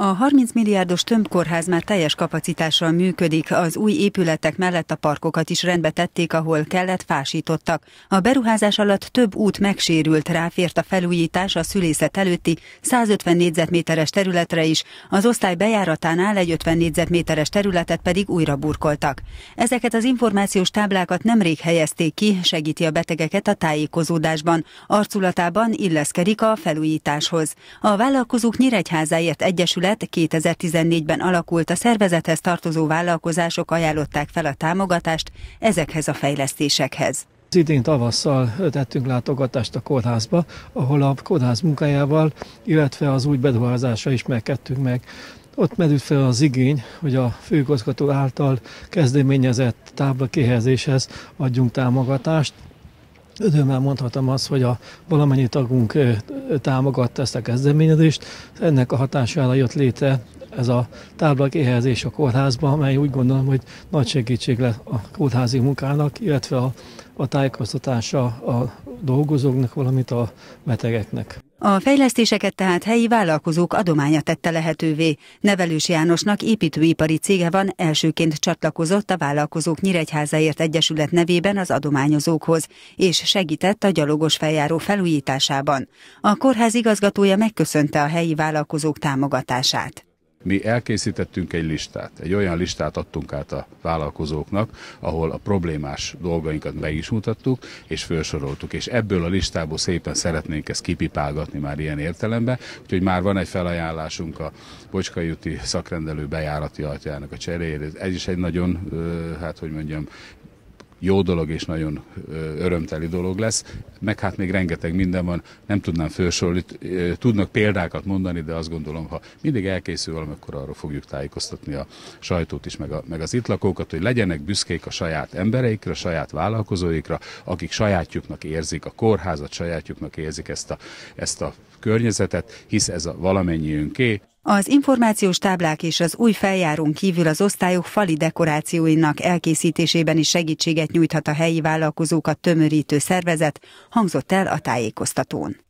A 30 milliárdos tömbkórház már teljes kapacitással működik, az új épületek mellett a parkokat is rendbe tették, ahol kellett fásítottak. A beruházás alatt több út megsérült, ráfért a felújítás a szülészet előtti 150 négyzetméteres területre is, az osztály bejáratánál egy 50 négyzetméteres területet pedig újra burkoltak. Ezeket az információs táblákat nemrég helyezték ki, segíti a betegeket a tájékozódásban, arculatában illeszkedik a felújításhoz. A vállalkozók Nyíregyházáért egyesület szervezet 2014-ben alakult, a szervezethez tartozó vállalkozások ajánlották fel a támogatást ezekhez a fejlesztésekhez. Az idén tavasszal tettünk látogatást a kórházba, ahol a kórház munkájával, illetve az új beruházásra ismerkedtünk meg. Ott merült fel az igény, hogy a főigazgató által kezdeményezett táblakéhezéshez adjunk támogatást. Örömmel mondhatom azt, hogy a valamennyi tagunk támogatta ezt a kezdeményezést. Ennek a hatására jött létre ez a éhezés a kórházban, amely úgy gondolom, hogy nagy segítség lett a kórházi munkának, illetve a, a tájékoztatása a dolgozóknak, valamint a betegeknek. A fejlesztéseket tehát helyi vállalkozók adománya tette lehetővé. Nevelős Jánosnak építőipari cége van, elsőként csatlakozott a Vállalkozók Nyíregyházaért Egyesület nevében az adományozókhoz, és segített a gyalogos feljáró felújításában. A kórház igazgatója megköszönte a helyi vállalkozók támogatását. Mi elkészítettünk egy listát, egy olyan listát adtunk át a vállalkozóknak, ahol a problémás dolgainkat meg is mutattuk, és felsoroltuk. És ebből a listából szépen szeretnénk ezt kipipálgatni már ilyen értelemben, úgyhogy már van egy felajánlásunk a Bocskai úti szakrendelő bejárati ajtajának a cseréjére. Ez is egy nagyon, hát hogy mondjam, jó dolog és nagyon örömteli dolog lesz, meg hát még rengeteg minden van, nem tudnám felsorolni, tudnak példákat mondani, de azt gondolom, ha mindig elkészül valami, akkor arról fogjuk tájékoztatni a sajtót is, meg, a, meg az itt lakókat, hogy legyenek büszkék a saját embereikre, a saját vállalkozóikra, akik sajátjuknak érzik a kórházat, sajátjuknak érzik ezt a, ezt a környezetet, hisz ez a valamennyiünké. Az információs táblák és az új feljárón kívül az osztályok fali dekorációinak elkészítésében is segítséget nyújthat a helyi vállalkozókat tömörítő szervezet, hangzott el a tájékoztatón.